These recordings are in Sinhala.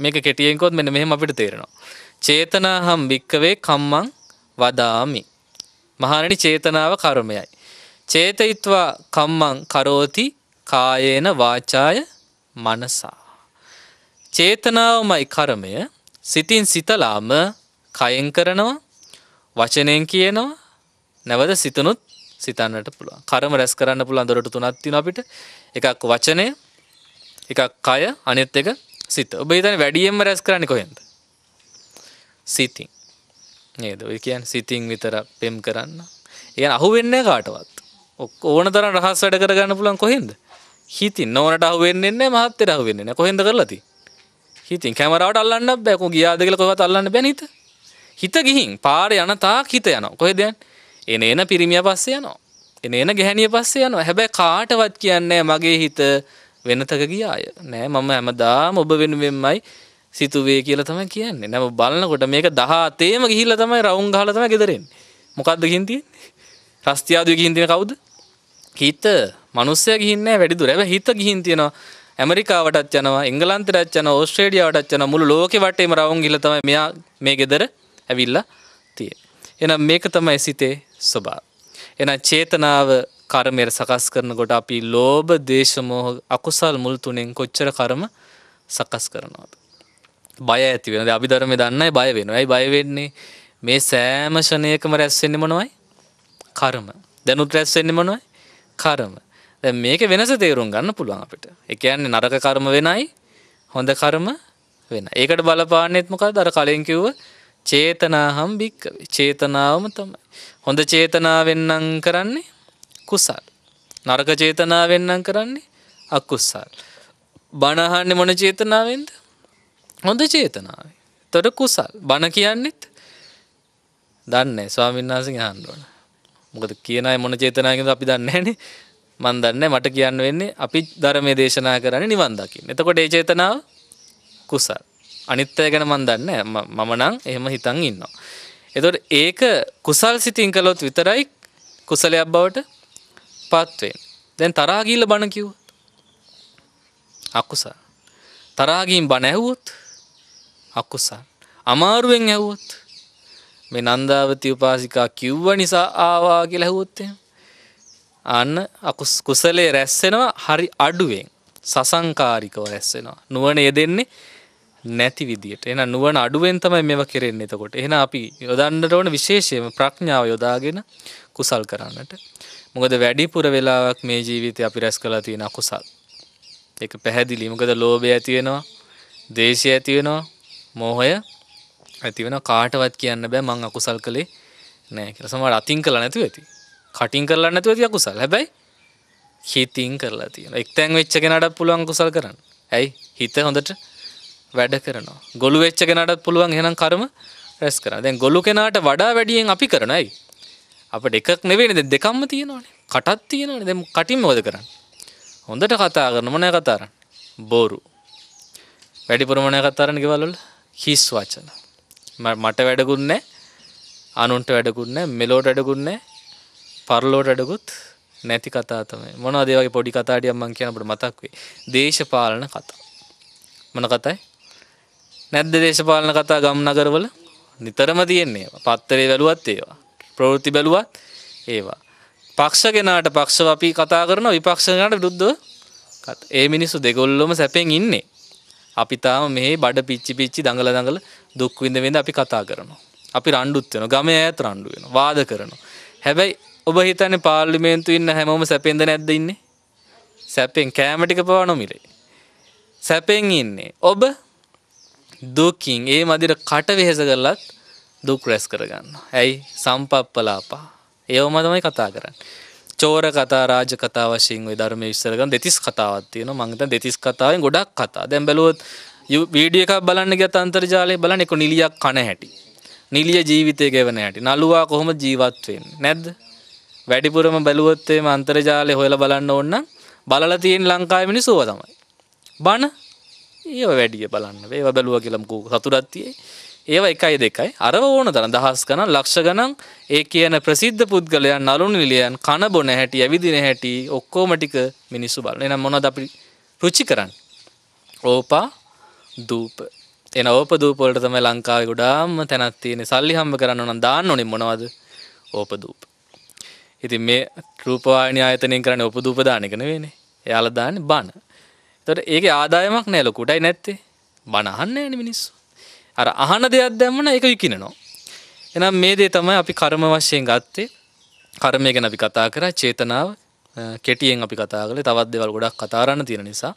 මේක කෙටියෙන්කොත් මෙන්න මෙහෙම අපිට තේරෙනවා චේතනා හම් භික්කවේ කම්මං වදාමි මහානනි චේතනාව කර්මයයි චේතයිත්වා කම්මං කරෝති කායේන වාචාය මනසා චේතනාවමයි කර්මය සිතින් සිතලාම කයෙන් කරනවා වචනයෙන් කියනවා නැවත සිතනුත් සිතන්නට පුළුවන් කර්ම රැස් කරන්න පුළුවන් දොරට තුනක් තියෙනවා අපිට එකක් වචනය එකක් කය අනෙත් එක සිත ඔබ හිතන වැඩියෙන්ම රැස් කරන්නේ කොහෙන්ද සිතින් නේද ඔය කියන්නේ සිතින් විතර පෙම් කරන්න ඒ අහු වෙන්නේ කාටවත් ඕන තරම් රහස් වැඩ කරගන්න පුළුවන් කොහෙන්ද හිතින් නෝනට අහු වෙන්නේ නැහැ මහත්තයට අහු වෙන්නේ නැහැ කොහෙන්ද කරලා තියෙන්නේ හිතින් කැමරාවට අල්ලන්න බෑ කො ගියාද කියලා කොහෙවත් අල්ලන්න බෑ හිත හිත ගිහින් පාරේ යන තාක් හිත යනවා කොහෙද යන්නේ එන එන පිරිමියා පස්සේ යනවා එන එන ගැහණිය පස්සේ යනවා හැබැයි කාටවත් කියන්නේ මගේ හිත වෙනතක ගියාය නෑ මම හැමදාම ඔබ වෙනුවෙන්මයි සිතුවේ කියලා තමයි කියන්නේ නම බලනකොට මේක දහතේම ගිහිල්ලා තමයි රවුම් ගහලා තමයි ගෙදරින් මොකද්ද ගිහින් තියෙන්නේ රස්තියාදුවේ ගිහින් තියෙන කවුද හිත මිනිස්සයා ගිහින් නෑ වැඩි දුර හැබැයි හිත ගිහින් තියෙනවා ඇමරිකාවටත් යනවා එංගලන්තයටත් යනවා ඕස්ට්‍රේලියාවටත් යනවා මුළු ලෝකෙ වටේම රවුම් ගිහිල්ලා තමයි මෙයා මේ ගෙදර ඇවිල්ලා තියෙන්නේ එහෙනම් මේක තමයි සිතේ ස්වභාවය එන චේතනාව කර්මයට සකස් කරනකොට අපි ලෝභ දේශමෝහ අකුසල් මුල් තුනෙන් කොච්චර කරම සකස් කරනවාද. බය ඇති වෙන අභිධර්මය දන්නයි බය වෙන ඇයි බයවෙන්නේ මේ සෑමෂණයකම රැස්වෙන්න මොනවයි කරම දැනුත් රැස්වෙන්න මොනවයි කරම මේක වෙනස තේරුම් ගන්න පුළුවන් අපිට එකයන්නේ නරක කර්ම වෙනයි හොඳ කරම වෙන ඒකට බලපාන්නෙත්මකල් දර කලින් කිව්ව චේතනාහම් භික්කවේ චේතනාවම තමයි. හොඳ චේතනාවෙන්නම් කරන්නේ කුසල්. නරක චේතනාවෙන්නම් කරන්නේ අකුසල්. බණහන්නේ මොන චේතනාවෙන්ද? හොඳ චේතනාවෙන්. එතකොට කුසල්. බණ කියන්නේත් දන්නේ ස්වාමීන් වහන්සේ අහන්න ඕන. මොකද කියන අය මොන චේතනාවකින්ද අපි දන්නේ නැහනේ. මන් දන්නේ මට කියන්න වෙන්නේ අපි ධර්මයේ දේශනා කරන්නේ නිවන් දකින්න. එතකොට ඒ චේතනාව කුසල්. අනිත්‍යය ගැන මන් දන්නේ මම නම් එහෙම හිතන් ඉන්නවා. එතකොට ඒක කුසල් සිතින් කළොත් විතරයි කුසලයක් බවට පත් වෙන්නේ. දැන් තරහා ගිහිල්ලා බණ කිව්වොත් අකුසල්. තරහා ගිහින් බණ ඇහුවොත් අකුසල්. අමාරුවෙන් ඇහුවොත් මේ නන්දාවති උපාසිකා කිව්ව නිසා ආවා කියලා ඇහුවොත් එහෙම අන්න අකුස කුසලයේ රැස් වෙනවා හරි අඩුවෙන් සසංකාරිකව රැස් වෙනවා. නුවණ යෙදෙන්නේ නැති විදියට එන නුවන අඩුවෙන් තමයි මෙව කෙරෙන්නේ එතකොට එහෙන අපි යොදන්නට ඕන විශේෂයම ප්‍රඥාව යොදාගෙන කුසල් කරන්නට මොකද වැඩිපුර වෙලාවක් මේ ජීවිතය අපි රැස් කලා තියෙන අකුසල් එක පැහැදිලි මොකද ලෝභය ඇතිවෙනවා දේශය ඇතිවෙනවා මෝහය ඇතිවෙන කාටවත් කියන්න බෑ මං අකුසල් කළේ නෑ කියලා සමහර අතින් කළා නැතුව ඇති කටින් කරලා නැතුව ඇති අකුසල් හැබැයි හිතින් කරලා තියෙන එක්තැන් වෙච්ච කෙනාට පුළුවන් කුසල් කරන්න ඇයි හිත හොඳට වැඩ කරනවා. ගොළු වෙච්ච කෙනාටත් පුළුවන් එහෙනම් කර්ම රැස් කරන්න. දැන් ගොළු කෙනාට වඩා වැඩියෙන් අපි කරනයි. අපිට එකක් නෙවෙයිනේ දැන් දෙකක්ම තියෙනවානේ. කටක් තියෙනවානේ. දැන් කටින් මොකද කරන්නේ? හොඳට කතා කරන මොනෑ කතා කරන්නේ? බොරු. වැඩිපුර මොනෑ කතා කරන්නේ ගෙවල් වල? හිස් වචන. මට වැඩකුත් නැහැ. අනුන්ට වැඩකුත් නැහැ. මෙලොවට වැඩකුත් නැහැ. පරලොවට වැඩකුත් නැති කතා තමයි. මොනවද ඒ වගේ පොඩි කතා ටිකක් මම කියන්න අපිට මතක් වෙයි. දේශපාලන කතා. මොන කතායි? නැද්ද දේශපාලන කතා ගම් නගරවල නිතරම තියෙන්නේ පත්තරේ වැලුවත් ඒවා ප්‍රවෘත්ති බැලුවත් ඒවා පක්ෂගෙනාට පක්ෂව අපි කතා කරන විපක්ෂගෙනාට විරුද්ධව ඒ මිනිස්සු දෙගොල්ලොම සැපෙන් ඉන්නේ අපි තාම මේ බඩ පිච්චි පිච්චි දඟල දඟල දුක් විඳ විඳ අපි කතා කරනවා අපි රණ්ඩුත් වෙනවා ගමේ ඈත රණ්ඩු වෙනවා වාද කරනවා හැබැයි ඔබ හිතන්නේ පාර්ලිමේන්තු ඉන්න හැමෝම සැපෙන්ද නැද්ද ඉන්නේ සැපෙන් කෑම ටික පවා නොමිලේ සැපෙන් ඉන්නේ ඔබ දුකින් ඒ මදිර කට වෙහෙස කරලත් දුක් රැස් කරගන්න. ඇයි සම්පප්පලාපා. ඒවම තමයි කතා කරන්න. චෝර කතා රාජ කතා වශයෙන් ධර්ම විස්සරගන් දෙතිස් කතාවත් තියෙන මංත දෙතිස් කතාවෙන් ගොඩක් කතා දැම් බැලුවොත් වීඩිය එකක් බලන්න ගත අන්තර්ජාලය බලන එක නිලියක් කන හැටි. නිලිය ජීවිතය ගෙවන හැටි නලුවා කොහොම ජීවත්වෙන් නැද්ද වැඩිපුරම බැලුවොත්තේම අන්තර්ජාලය හොයල බලන්න ඕන්න බලල තියෙන් ලංකාය මිනිසුව තමයි. බණ ඒව වැඩිය බලන්න ඒව බැලුව කියලම්කු සතුරත්තියේ ඒව එකයි දෙකයි අරව ඕන දන දහස් කන ලක්ෂ ගනන් ඒ කියන ප්‍රසිද්ධ පුද්ගලයන් නලුන් නිලියන් කණ බොන හැටි ඇවිදින හැටි ඔක්කෝමටික මිනිස්සු බලන එනම් මොනද අපි රුචි කරන්න ඕපා දූප එන ඕප දූපොලට තමයි ලංකාවේ ගොඩාම තැනක් තියෙන සල්ලි හම්බ කරන්න නම් දාන්න ඕනේ මොනවද ඕප දූප ඉතින් මේ රූපවාහිනී ආයතනයෙන් කරන්නේ උපදූප දාන එක නෙවෙයිනේ එයාලා දාන්නේ බණ තොට ඒක ආදායමක් නෑ ලොකුටයි නැත්තේ බණහන්න ඇන මිනිස්සු අර අහන දෙයක් දැම්මන එක විකිනනවා එනම් මේ දේ තමයි අපි කර්ම වශයෙන් ගත්තේ කර්මය ගැන අපි කතා කර චේතනාව කෙටියෙන් අපි කතා කළේ තවත් දෙවල් ගොඩක් කතාරන්න තියෙන නිසා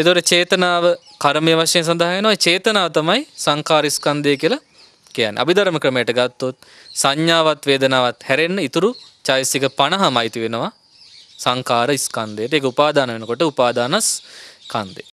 එතොට චේතනාව කර්මය වශයෙන් සඳහයනවා චේතනාව තමයි සංකාරිස්කන්දය කියලා කියන් අභිධර්ම ක්‍රමයට ගත්තොත් සංඥාවත් වේදනාවත් හැරෙන්න ඉතුරු චෛසික පණහම අයිති වෙනවා සංකාර ස්කන්දයට එක උපාදාන වෙනකොට උපාදානස් කන්දේ.